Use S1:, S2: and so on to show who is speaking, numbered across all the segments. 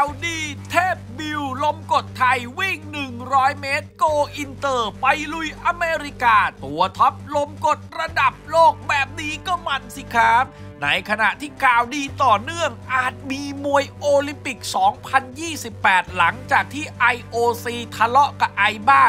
S1: าวดีเทพบิวลมกดไทย วิ่ง 100 เมตร โกอินเตอร์ไปลุยอเมริกา ตัวท็อปลมกดระดับโลกแบบนี้ก็มันสิครับ ในขณะที่ข่าวดีต่อเนื่องอาจมีมวยโอลิมปิก 2028 หลังจากที่ IOC ทะเลาะกับไอบ้า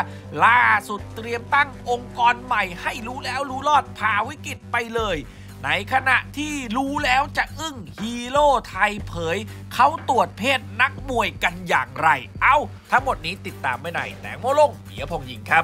S1: ล่าสุดเตรียมตั้งองค์กรใหม่ ให้รู้แล้วรู้รอดผ่าวิกฤตไปเลยในขณะที่รู้แล้วจะอึ้งฮีโร่ไทยเผยเขาตรวจเพศนักมวยกันอย่างไร เอา้า ทั้งหมดนี้ติดตามไม่ไหนแตงโมลงเมียพงยิงครับ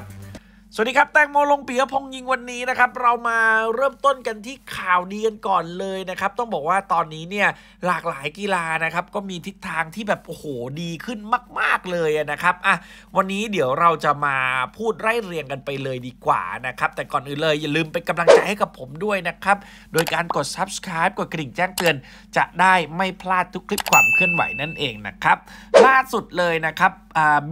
S1: สวัสดีครับ แตงโมลงปียพงยิงวันนี้นะครับเรามาเริ่มต้นกันที่ข่าวดีกันก่อนเลยนะครับต้องบอกว่าตอนนี้เนี่ยหลากหลายกีฬานะครับ ก็มีทิศทางที่แบบโอ้โหดีขึ้นมาก ๆ เลยนะครับอ่ะวันนี้เดี๋ยวเราจะมาพูดไร่เรียงกันไปเลยดีกว่านะครับ แต่ก่อนอื่นเลยอย่าลืมไปกํกำลังใจให้กับผมด้วยนะครับโดยการกด subscribe กดกระดิ่งแจ้งเตือน จะได้ไม่พลาดทุกคลิปความเคลื่อนไหวนั่นเองนะครับล่าสุดเลยนะครับ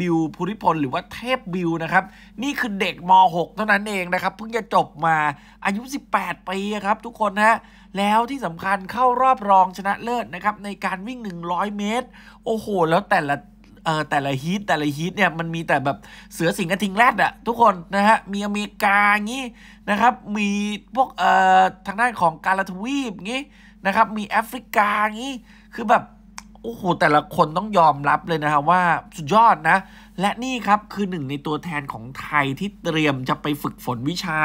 S1: บิวภูริพลหรือว่าเทพบิวนะครับนี่คือเด็กม .6 เท่านั้นเองนะครับ เพิ่งจะจบมาอายุ 18ปีครับทุกคนนะแล้วที่สำคัญเข้ารอบรองชนะเลิศนะครับในการวิ่ง 100 เมตร โอ้โหแล้วแต่ละเอ่อแต่ละฮีทแต่ละฮีทเนี่ยมันมีแต่แบบเสือสิงกระทิงแรดอะทุกคนนะฮะมีอเมริกางี้นะครับ มีพวกเอ่อทางด้านของกาลาทวีปงี้นะครับมีแอฟริกางี้ คือแบบโอ้โหแต่ละคนต้องยอมรับเลยนะฮะว่าสุดยอดนะและนี่ครับคือหนึ่งในตัวแทนของไทยที่เตรียมจะไปฝึกฝนวิชา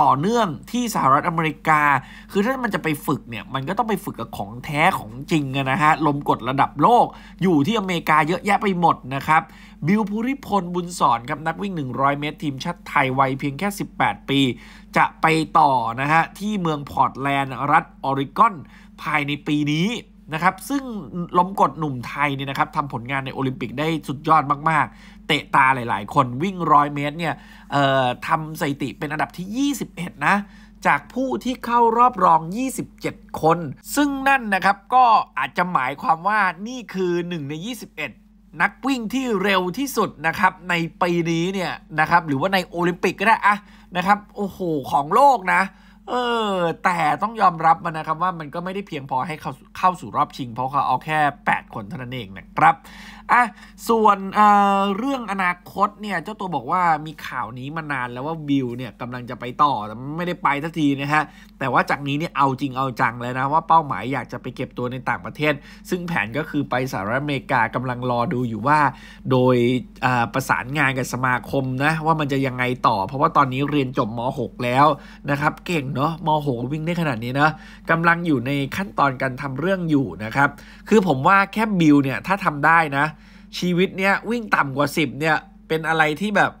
S1: ต่อเนื่องที่สหรัฐอเมริกา คือถ้ามันจะไปฝึกเนี่ย มันก็ต้องไปฝึกกับของแท้ของจริงนะฮะ ลมกดระดับโลก อยู่ที่อเมริกาเยอะแยะไปหมดนะครับ บิลภูริพลบุญสอนครับ นักวิ่ง 100 เมตรทีมชาติไทยวัยเพียงแค่ 18 ปี จะไปต่อนะฮะที่เมืองพอร์ตแลนด์รัฐออริกอนภายในปีนี้นะครับ ซึ่งล้มกดหนุ่มไทยเนี่ยนะครับทำผลงานในโอลิมปิกได้สุดยอดมาก ๆ เตะตาหลาย ๆ คน วิ่งร้อยเมตรเนี่ยทำสถิติเป็นอันดับที่ 21 นะ จากผู้ที่เข้ารอบรอง 27 คน ซึ่งนั่นนะครับ ก็อาจจะหมายความว่า นี่คือ 1 ใน 21 นักวิ่งที่เร็วที่สุดนะครับ ในปีนี้เนี่ยนะครับ หรือว่าในโอลิมปิกก็ได้อะนะครับ โอ้โห ของโลกนะเออแต่ต้องยอมรับมันนะครับว่ามันก็ไม่ได้เพียงพอให้เข้าเข้าสู่รอบชิง เพราะเขาเอาแค่ 8 คนเท่านั้นเองนะครับอ่ะส่วนเเรื่องอนาคตเนี่ยเจ้าตัวบอกว่ามีข่าวนี้มานานแล้วว่าบิลเนี่ยกำลังจะไปต่อแต่ไม่ได้ไปสักทีนะฮะแต่ว่าจากนี้เนี่ยเอาจริงเอาจังเลยนะว่าเป้าหมายอยากจะไปเก็บตัวในต่างประเทศ ซึ่งแผนก็คือไปสหรัฐอเมริกากำลังรอดูอยู่ว่า โดยประสานงานกับสมาคมนะว่ามันจะยังไงต่อ เพราะว่าตอนนี้เรียนจบม .6 แล้วนะครับ เก่งเนาะม .6 วิ่งได้ขนาดนี้นะกำลังอยู่ในขั้นตอนการทำเรื่องอยู่นะครับ คือผมว่าแค่บิลเนี่ยถ้าทำได้นะชีวิตเนี้ยวิ่งต่ำกว่าสิบเนี่ย เป็นอะไรที่แบบ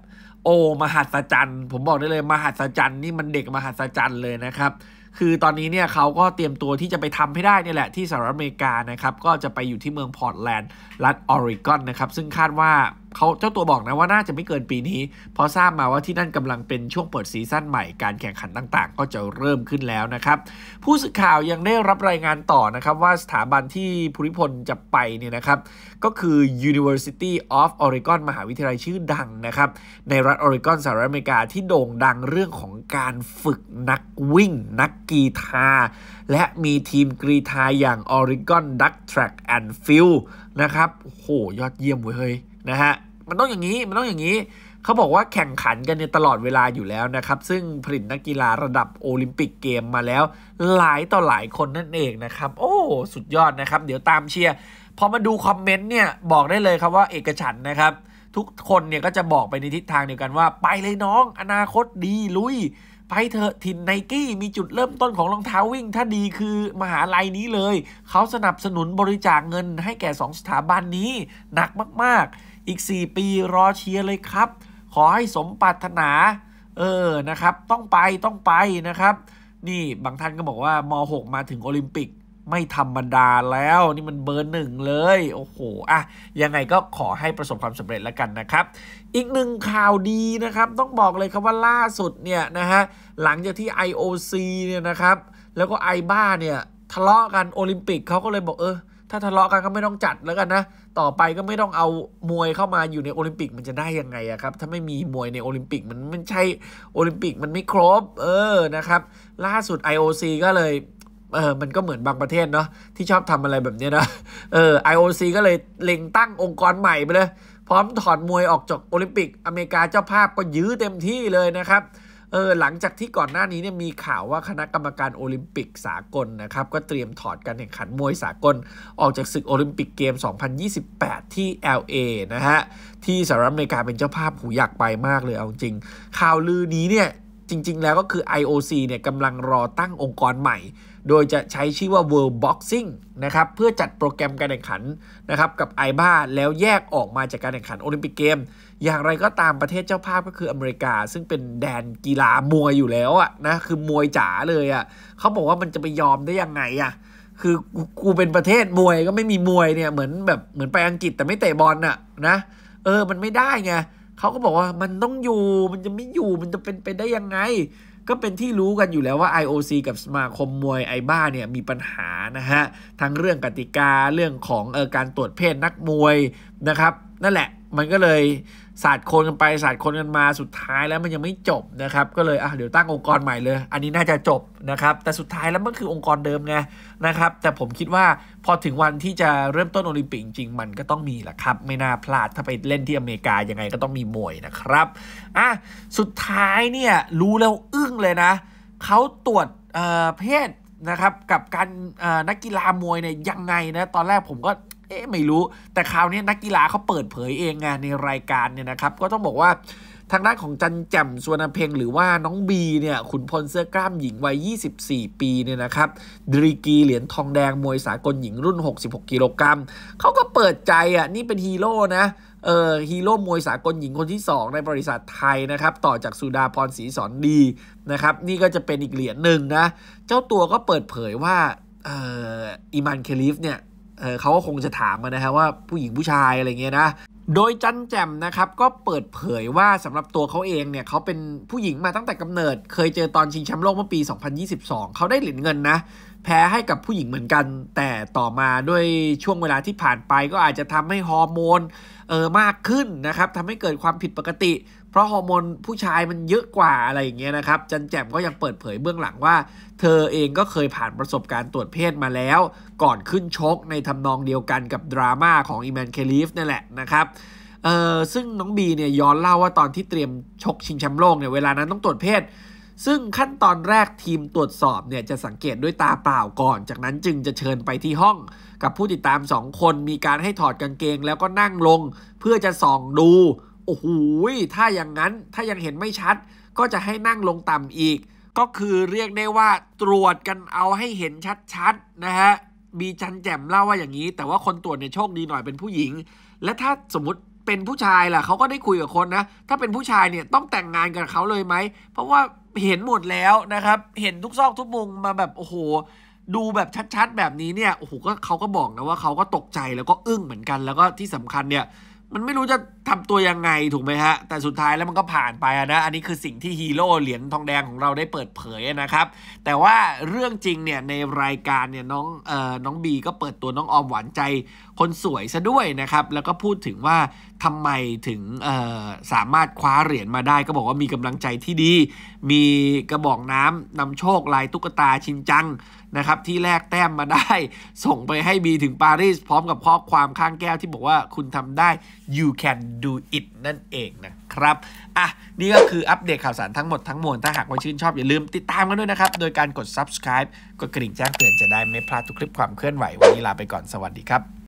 S1: โอ้มหัศจรรย์ผมบอกได้เลย มหัศจรรย์นี่มันเด็กมหัศจรรย์เลยนะครับคือตอนนี้เนี่ยเขาก็เตรียมตัวที่จะไปทำให้ได้นี่แหละ ที่สหรัฐอเมริกานะครับ ก็จะไปอยู่ที่เมืองพอร์ตแลนด์รัฐออริกอนนะครับ ซึ่งคาดว่าเขาเจ้าตัวบอกนะว่าน่าจะไม่เกินปีนี้เพราะทราบมาว่าที่นั่นกำลังเป็นช่วงเปิดซีซั่นใหม่การแข่งขันต่างๆ ก็จะเริ่มขึ้นแล้วนะครับ ผู้สื่อข่าวยังได้รับรายงานต่อนะครับว่าสถาบันที่ภูริพลจะไปเนี่ยนะครับ ก็คือ University of Oregon มหาวิทยาลัยชื่อดังนะครับในรัฐออริกอนสหรัฐอเมริกาที่โด่งดังเรื่องของการฝึกนักวิ่งนักกีทาและมีทีมกรีทาอย่าง Oregon Duck Track and Field นะครับโหยอดเยี่ยมเว้ยนะฮะ มันต้องอย่างนี้มันต้องอย่างนี้เขาบอกว่าแข่งขันกันในตลอดเวลาอยู่แล้วนะครับ ซึ่งผลิตนักกีฬาระดับโอลิมปิกเกมมาแล้ว หลายต่อหลายคนนั่นเองนะครับ โอ้ สุดยอดนะครับเดี๋ยวตามเชียร์พอมาดูคอมเมนต์เนี่ยบอกได้เลยครับว่าเอกฉันนะครับทุกคนเนี่ยก็จะบอกไปในทิศทางเดียวกันว่า ไปเลยน้องอนาคตดีลุยไปเถอะถิ่นไนกี้มีจุดเริ่มต้นของรองเท้าวิ่ง ถ้าดีคือมหาลัยนี้เลย เขาสนับสนุนบริจาคเงินให้แก่ 2 สถาบันนี้หนักมากๆอีก 4 ปีรอเชียร์เลยครับ ขอให้สมปรารถนา เออนะครับ ต้องไปต้องไปนะครับ นี่บางท่านก็บอกว่าม .6 มาถึงโอลิมปิกไม่ธรรมดาแล้วนี่มันเบอร์หนึ่งเลยโอ้โหอะยังไงก็ขอให้ประสบความสำเร็จแล้วกันนะครับ อีกหนึ่งข่าวดีนะครับต้องบอกเลยครับว่าล่าสุดเนี่ยนะฮะหลังจากที่ IOC เนี่ยนะครับแล้วก็ไอบ้าเนี่ยทะเลาะกันโอลิมปิกเขาก็เลยบอกเออ ถ้าทะเลาะกันก็ไม่ต้องจัดแล้วกันนะต่อไปก็ไม่ต้องเอามวยเข้ามาอยู่ในโอลิมปิกมันจะได้ยังไงอะครับถ้าไม่มีมวยในโอลิมปิกมันไม่ใช่โอลิมปิกมันไม่ครบเออนะครับล่าสุด IOC ก็เลยเออมันก็เหมือนบางประเทศเนาะที่ชอบทำอะไรแบบนี้นะเออ IOC ก็เลยเล็งตั้งองค์กรใหม่ไปเลยพร้อมถอนมวยออกจากโอลิมปิกอเมริกาเจ้าภาพก็ยื้อเต็มที่เลยนะครับเออหลังจากที่ก่อนหน้านี้เนี่ยมีข่าวว่าคณะกรรมการโอลิมปิกสากลนะครับก็เตรียมถอดการแข่งขันมวยสากลออกจากศึกโอลิมปิกเกม 2028 ที่ LA นะฮะที่สหรัฐอเมริกาเป็นเจ้าภาพหูอยากไปมากเลยเอาจริง ข่าวลือนี้เนี่ยจริง ๆ แล้วก็คือ IOC เนี่ยกำลังรอตั้งองค์กรใหม่ โดยจะใช้ชื่อว่า World Boxing นะครับเพื่อจัดโปรแกรมการแข่งขันนะครับกับ i b a แล้วแยกออกมาจากการแข่งขันโอลิมปิกเกมอย่างไรก็ตามประเทศเจ้าภาพก็คืออเมริกา ซึ่งเป็นแดนกีฬามวยอยู่แล้วอะนะคือมวยจ๋าเลยอะเขาบอกว่ามันจะไปยอมได้ยังไงอะคือกูเป็นประเทศมวยก็ไม่มีมวยเนี่ยเหมือนแบบเหมือนไปอังกฤษแต่ไม่เตะบอลอะนะเออมันไม่ได้ไงเขาก็บอกว่า มันต้องอยู่มันจะไม่อยู่มันจะเป็นไปได้ยังไง ก็เป็นที่รู้กันอยู่แล้วว่า IOC กับสมาคมมวยไอบ้าเนี่ยมีปัญหานะฮะ ทั้งเรื่องกติกาเรื่องของเออการตรวจเพศนักมวยนะครับ นั่นแหละมันก็เลยศาสตร์คนกันไปศาสตร์คนกันมาสุดท้ายแล้วมันยังไม่จบนะครับก็เลยอ่ะเดี๋ยวตั้งองค์กรใหม่เลย อันนี้น่าจะจบนะครับแต่สุดท้ายแล้วมันคือองค์กรเดิมไงนะครับ แต่ผมคิดว่าพอถึงวันที่จะเริ่มต้นโอลิมปิกจริงมันก็ต้องมีแหละครับ ไม่น่าพลาดถ้าไปเล่นที่อเมริกายังไงก็ต้องมีมวยนะครับอ่ะสุดท้ายเนี่ยรู้แล้วอึ้งเลยนะเขาตรวจเพศนะครับกับการนักกีฬามวยเนี่ยยังไงนะตอนแรกผมก็เอ๊ะไม่รู้แต่คราวนี้นักกีฬาเขาเปิดเผยเองไงในรายการเนี่ยนะครับก็ต้องบอกว่าทางด้านของจันแจ่มสวนเพลงหรือว่าน้องบีเนี่ยขุนพลเสื้อกล้ามหญิงวัย 24 ปีเนี่ยนะครับดรีกีเหรียญทองแดงมวยสากลหญิงรุ่น 66 กิโลกรัมเขาก็เปิดใจอ่ะนี่เป็นฮีโร่นะเออฮีโร่มวยสากลหญิงคนที่ 2 ในบริษัทไทยนะครับต่อจากสุดาพรศรีสอนดีนะครับนี่ก็จะเป็นอีกเหรียญหนึ่งนะเจ้าตัวก็เปิดเผยว่าเอออิมานเคลิฟเนี่ยเขาก็คงจะถามนะฮะว่าผู้หญิงผู้ชายอะไรเงี้ยนะ โดยจันแจมนะครับก็เปิดเผยว่าสำหรับตัวเขาเองเนี่ยเขาเป็นผู้หญิงมาตั้งแต่กำเนิด เคยเจอตอนชิงแชมป์โลกเมื่อปี 2022 เขาได้เหรียญเงินนะ แพ้ให้กับผู้หญิงเหมือนกัน แต่ต่อมาด้วยช่วงเวลาที่ผ่านไปก็อาจจะทำให้ฮอร์โมนเออมากขึ้นนะครับทำให้เกิดความผิดปกติ เพราะฮอร์โมนผู้ชายมันเยอะกว่าอะไรอย่างเงี้ยนะครับ จันแจมก็ยังเปิดเผยเบื้องหลังว่า เธอเองก็เคยผ่านประสบการณ์ตรวจเพศมาแล้ว ก่อนขึ้นชกในทำนองเดียวกันกับดราม่าของอีแมนเคลีฟนั่นแหละนะครับเออซึ่งน้องบีเนี่ยย้อนเล่าว่าตอนที่เตรียมชกชิงแชมป์โลกเนี่ยเวลานั้นต้องตรวจเพศซึ่งขั้นตอนแรกทีมตรวจสอบเนี่ย จะสังเกตด้วยตาเปล่าก่อน จากนั้นจึงจะเชิญไปที่ห้อง กับผู้ติดตาม 2 คน มีการให้ถอดกางเกงแล้วก็นั่งลง เพื่อจะส่องดู โอ้โหถ้าอย่างนั้นถ้ายังเห็นไม่ชัด ก็จะให้นั่งลงต่ำอีก ก็คือเรียกได้ว่าตรวจกันเอาให้เห็นชัด ๆ นะฮะบีจันแจ่มเล่าว่าอย่างนี้ แต่ว่าคนตรวจเนี่ยโชคดีหน่อยเป็นผู้หญิง และถ้าสมมติเป็นผู้ชายล่ะเขาก็ได้คุยกับคนนะ ถ้าเป็นผู้ชายเนี่ยต้องแต่งงานกับเขาเลยไหม เพราะว่าเห็นหมดแล้วนะครับ เห็นทุกซอกทุกมุมมาแบบ โอ้โห ดูแบบชัดๆ แบบนี้เนี่ย โอ้โหก็เขาก็บอกนะว่า เขาก็ตกใจแล้วก็อึ้งเหมือนกัน แล้วก็ที่สำคัญเนี่ยมันไม่รู้จะทำตัวยังไงถูกไหมฮะแต่สุดท้ายแล้วมันก็ผ่านไปนะ อันนี้คือสิ่งที่ฮีโร่เหรียญทองแดงของเราได้เปิดเผยนะครับ แต่ว่าเรื่องจริงเนี่ยในรายการเนี่ยน้องเอ่อ น้องบีก็เปิดตัวน้องออมหวานใจคนสวยซะด้วยนะครับ แล้วก็พูดถึงว่าทำไมถึงเอ่อสามารถคว้าเหรียญมาได้ ก็บอกว่ามีกำลังใจที่ดี มีกระบอกน้ำ นำโชค ลายตุ๊กตาชินจังนะครับที่แลกแต้มมาได้ส่งไปให้บีถึงปารีสพร้อมกับข้อความข้างแก้วที่บอกว่าคุณทำได้ you can do it นั่นเองนะครับ อ่ะ นี่ก็คืออัปเดตข่าวสารทั้งหมดทั้งมวลถ้าหากว่าชื่นชอบ อย่าลืมติดตามกันด้วยนะครับ โดยการกด subscribe กดกระดิ่งแจ้งเตือนจะได้ไม่พลาดทุกคลิปความเคลื่อนไหว วันนี้ลาไปก่อนสวัสดีครับ